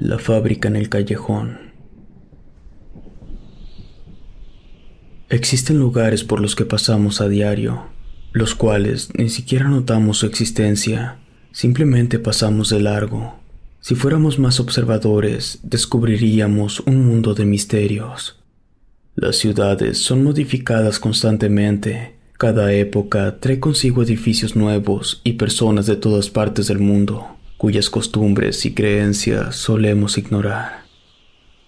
La fábrica en el callejón. Existen lugares por los que pasamos a diario, los cuales ni siquiera notamos su existencia, simplemente pasamos de largo. Si fuéramos más observadores, descubriríamos un mundo de misterios. Las ciudades son modificadas constantemente. Cada época trae consigo edificios nuevos y personas de todas partes del mundo cuyas costumbres y creencias solemos ignorar.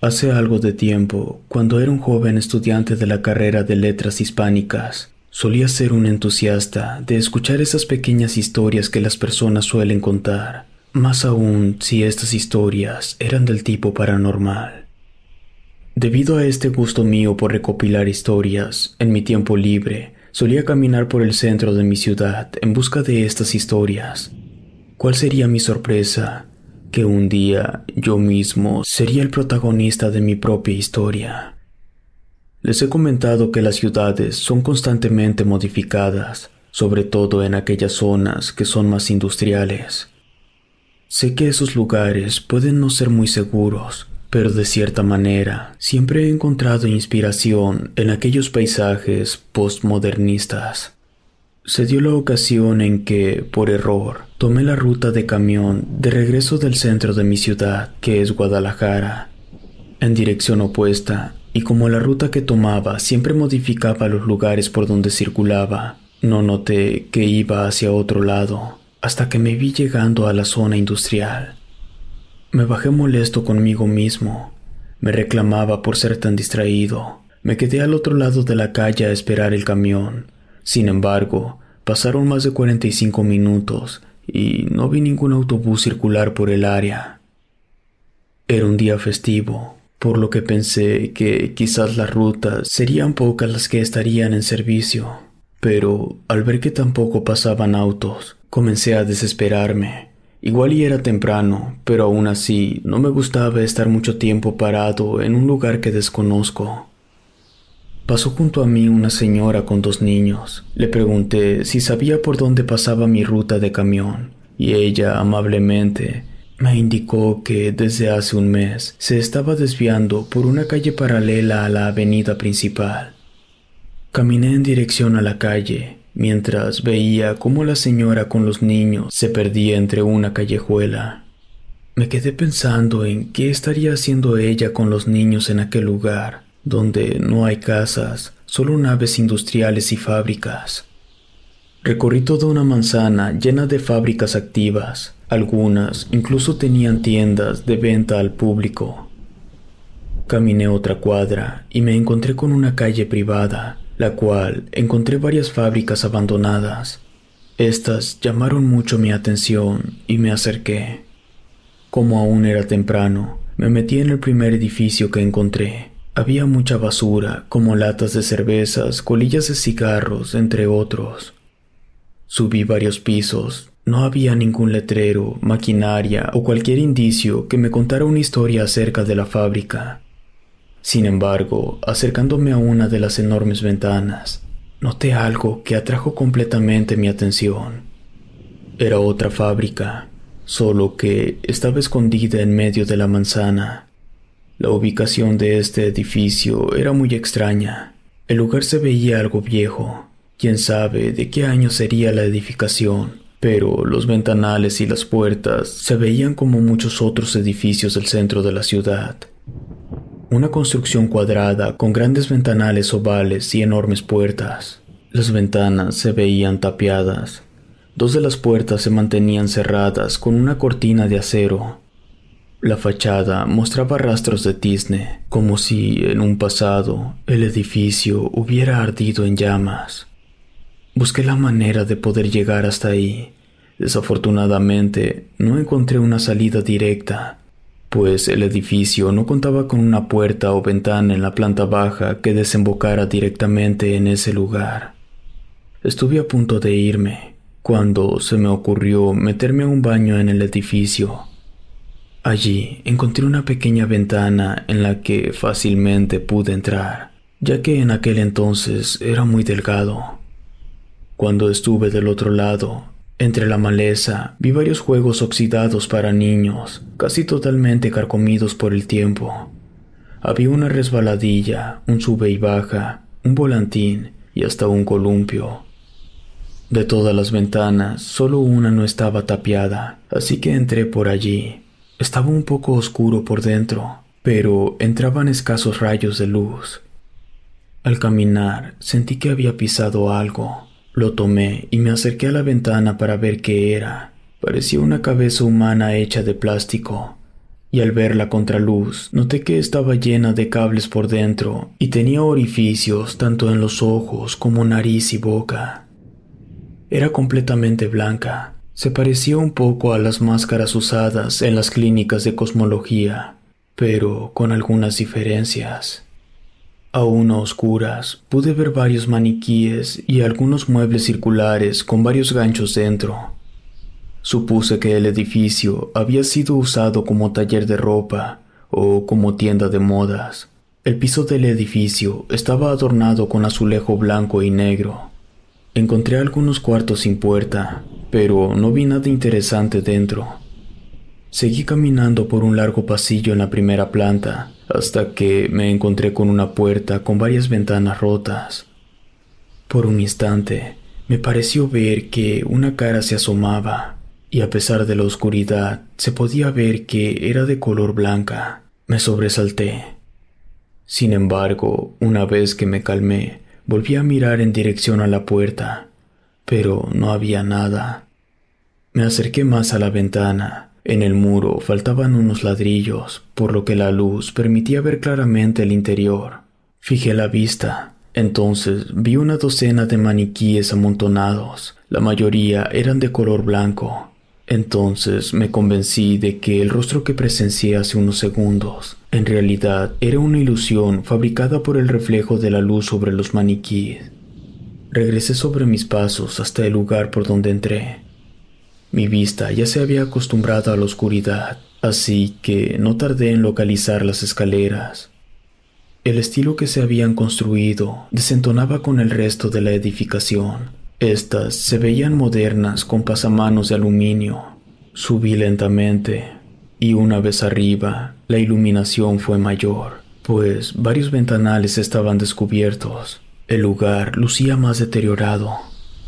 Hace algo de tiempo, cuando era un joven estudiante de la carrera de letras hispánicas, solía ser un entusiasta de escuchar esas pequeñas historias que las personas suelen contar, más aún si estas historias eran del tipo paranormal. Debido a este gusto mío por recopilar historias, en mi tiempo libre, solía caminar por el centro de mi ciudad en busca de estas historias, ¿Cuál sería mi sorpresa? Que un día yo mismo sería el protagonista de mi propia historia. Les he comentado que las ciudades son constantemente modificadas, sobre todo en aquellas zonas que son más industriales. Sé que esos lugares pueden no ser muy seguros, pero de cierta manera siempre he encontrado inspiración en aquellos paisajes postmodernistas. Se dio la ocasión en que, por error, tomé la ruta de camión de regreso del centro de mi ciudad, que es Guadalajara, en dirección opuesta, y como la ruta que tomaba siempre modificaba los lugares por donde circulaba, no noté que iba hacia otro lado, hasta que me vi llegando a la zona industrial. Me bajé molesto conmigo mismo, me reclamaba por ser tan distraído, me quedé al otro lado de la calle a esperar el camión. Sin embargo, Pasaron más de 45 minutos y no vi ningún autobús circular por el área. Era un día festivo, por lo que pensé que quizás las rutas serían pocas las que estarían en servicio, pero al ver que tampoco pasaban autos, comencé a desesperarme. Igual y era temprano, pero aún así no me gustaba estar mucho tiempo parado en un lugar que desconozco. Pasó junto a mí una señora con dos niños. Le pregunté si sabía por dónde pasaba mi ruta de camión y ella amablemente me indicó que desde hace un mes se estaba desviando por una calle paralela a la avenida principal. Caminé en dirección a la calle, mientras veía cómo la señora con los niños se perdía entre una callejuela. Me quedé pensando en qué estaría haciendo ella con los niños en aquel lugar, donde no hay casas, solo naves industriales y fábricas. Recorrí toda una manzana llena de fábricas activas, algunas incluso tenían tiendas de venta al público. Caminé otra cuadra y me encontré con una calle privada, la cual encontré varias fábricas abandonadas. Estas llamaron mucho mi atención y me acerqué. Como aún era temprano, me metí en el primer edificio que encontré, había mucha basura, como latas de cervezas, colillas de cigarros, entre otros. Subí varios pisos. No había ningún letrero, maquinaria o cualquier indicio que me contara una historia acerca de la fábrica. Sin embargo, acercándome a una de las enormes ventanas, noté algo que atrajo completamente mi atención. Era otra fábrica, solo que estaba escondida en medio de la manzana. La ubicación de este edificio era muy extraña. El lugar se veía algo viejo. Quién sabe de qué año sería la edificación, pero los ventanales y las puertas se veían como muchos otros edificios del centro de la ciudad. Una construcción cuadrada con grandes ventanales ovales y enormes puertas. Las ventanas se veían tapiadas. Dos de las puertas se mantenían cerradas con una cortina de acero la fachada mostraba rastros de tizne, como si en un pasado el edificio hubiera ardido en llamas. Busqué la manera de poder llegar hasta ahí. Desafortunadamente, no encontré una salida directa, pues el edificio no contaba con una puerta o ventana en la planta baja que desembocara directamente en ese lugar. Estuve a punto de irme, cuando se me ocurrió meterme a un baño en el edificio Allí encontré una pequeña ventana en la que fácilmente pude entrar, ya que en aquel entonces era muy delgado. Cuando estuve del otro lado, entre la maleza, vi varios juegos oxidados para niños, casi totalmente carcomidos por el tiempo. Había una resbaladilla, un sube y baja, un volantín y hasta un columpio. De todas las ventanas, solo una no estaba tapiada, así que entré por allí estaba un poco oscuro por dentro, pero entraban escasos rayos de luz. Al caminar sentí que había pisado algo. Lo tomé y me acerqué a la ventana para ver qué era. Parecía una cabeza humana hecha de plástico, y al ver la contraluz noté que estaba llena de cables por dentro y tenía orificios tanto en los ojos como nariz y boca. Era completamente blanca, se parecía un poco a las máscaras usadas en las clínicas de cosmología, pero con algunas diferencias. Aún a oscuras, pude ver varios maniquíes y algunos muebles circulares con varios ganchos dentro. Supuse que el edificio había sido usado como taller de ropa o como tienda de modas. El piso del edificio estaba adornado con azulejo blanco y negro. Encontré algunos cuartos sin puerta, pero no vi nada interesante dentro. Seguí caminando por un largo pasillo en la primera planta, hasta que me encontré con una puerta con varias ventanas rotas. Por un instante, me pareció ver que una cara se asomaba, y a pesar de la oscuridad, se podía ver que era de color blanca. Me sobresalté. Sin embargo, una vez que me calmé, volví a mirar en dirección a la puerta pero no había nada. Me acerqué más a la ventana. En el muro faltaban unos ladrillos, por lo que la luz permitía ver claramente el interior. Fijé la vista. Entonces vi una docena de maniquíes amontonados. La mayoría eran de color blanco. Entonces me convencí de que el rostro que presencié hace unos segundos en realidad era una ilusión fabricada por el reflejo de la luz sobre los maniquíes. Regresé sobre mis pasos hasta el lugar por donde entré. Mi vista ya se había acostumbrado a la oscuridad, así que no tardé en localizar las escaleras. El estilo que se habían construido desentonaba con el resto de la edificación. Estas se veían modernas con pasamanos de aluminio. Subí lentamente y una vez arriba la iluminación fue mayor, pues varios ventanales estaban descubiertos. El lugar lucía más deteriorado.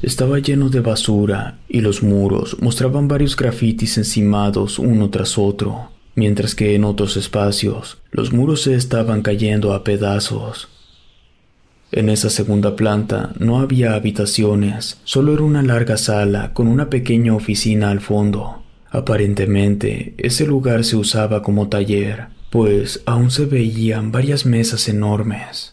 Estaba lleno de basura y los muros mostraban varios grafitis encimados uno tras otro, mientras que en otros espacios los muros se estaban cayendo a pedazos. En esa segunda planta no había habitaciones, solo era una larga sala con una pequeña oficina al fondo. Aparentemente, ese lugar se usaba como taller, pues aún se veían varias mesas enormes.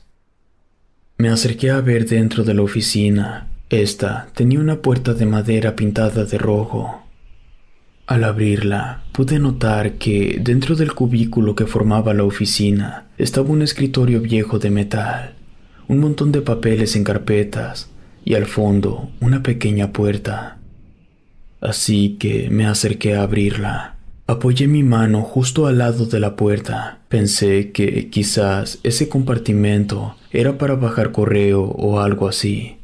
Me acerqué a ver dentro de la oficina. Esta tenía una puerta de madera pintada de rojo. Al abrirla, pude notar que dentro del cubículo que formaba la oficina estaba un escritorio viejo de metal, un montón de papeles en carpetas y al fondo una pequeña puerta. Así que me acerqué a abrirla. Apoyé mi mano justo al lado de la puerta. Pensé que quizás ese compartimento era para bajar correo o algo así.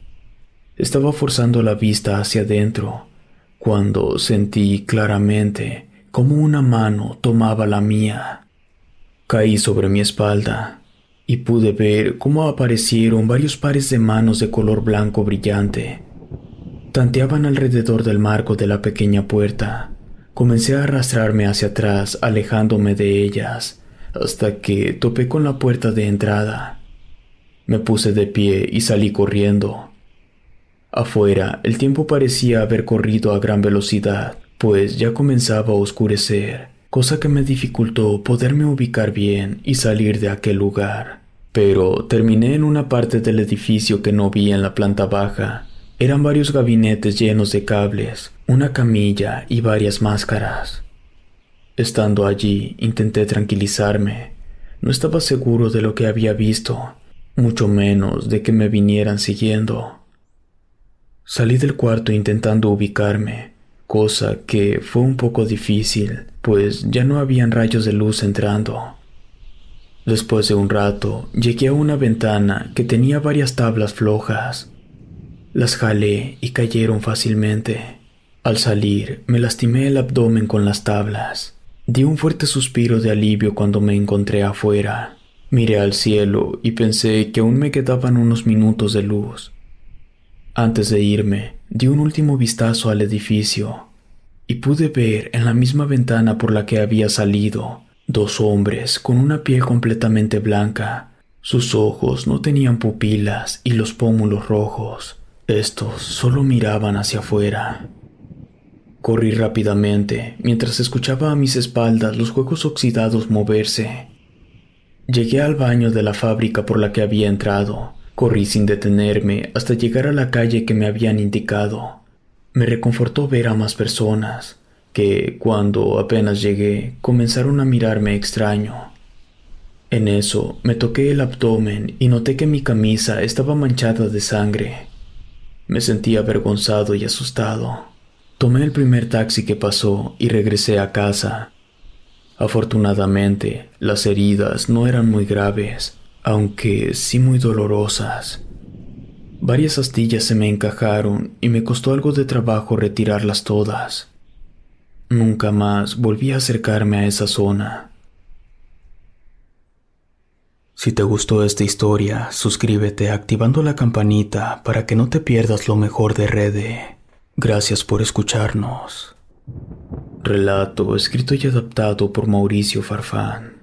Estaba forzando la vista hacia adentro cuando sentí claramente cómo una mano tomaba la mía. Caí sobre mi espalda y pude ver cómo aparecieron varios pares de manos de color blanco brillante. Tanteaban alrededor del marco de la pequeña puerta Comencé a arrastrarme hacia atrás, alejándome de ellas, hasta que topé con la puerta de entrada. Me puse de pie y salí corriendo. Afuera, el tiempo parecía haber corrido a gran velocidad, pues ya comenzaba a oscurecer, cosa que me dificultó poderme ubicar bien y salir de aquel lugar. Pero terminé en una parte del edificio que no vi en la planta baja, eran varios gabinetes llenos de cables, una camilla y varias máscaras. Estando allí, intenté tranquilizarme. No estaba seguro de lo que había visto, mucho menos de que me vinieran siguiendo. Salí del cuarto intentando ubicarme, cosa que fue un poco difícil, pues ya no habían rayos de luz entrando. Después de un rato, llegué a una ventana que tenía varias tablas flojas. Las jalé y cayeron fácilmente. Al salir, me lastimé el abdomen con las tablas. Di un fuerte suspiro de alivio cuando me encontré afuera. Miré al cielo y pensé que aún me quedaban unos minutos de luz. Antes de irme, di un último vistazo al edificio y pude ver en la misma ventana por la que había salido dos hombres con una piel completamente blanca. Sus ojos no tenían pupilas y los pómulos rojos. Estos solo miraban hacia afuera. Corrí rápidamente mientras escuchaba a mis espaldas los juegos oxidados moverse. Llegué al baño de la fábrica por la que había entrado. Corrí sin detenerme hasta llegar a la calle que me habían indicado. Me reconfortó ver a más personas, que cuando apenas llegué comenzaron a mirarme extraño. En eso me toqué el abdomen y noté que mi camisa estaba manchada de sangre. Me sentí avergonzado y asustado. Tomé el primer taxi que pasó y regresé a casa. Afortunadamente, las heridas no eran muy graves, aunque sí muy dolorosas. Varias astillas se me encajaron y me costó algo de trabajo retirarlas todas. Nunca más volví a acercarme a esa zona. Si te gustó esta historia, suscríbete activando la campanita para que no te pierdas lo mejor de Rede. Gracias por escucharnos. Relato escrito y adaptado por Mauricio Farfán.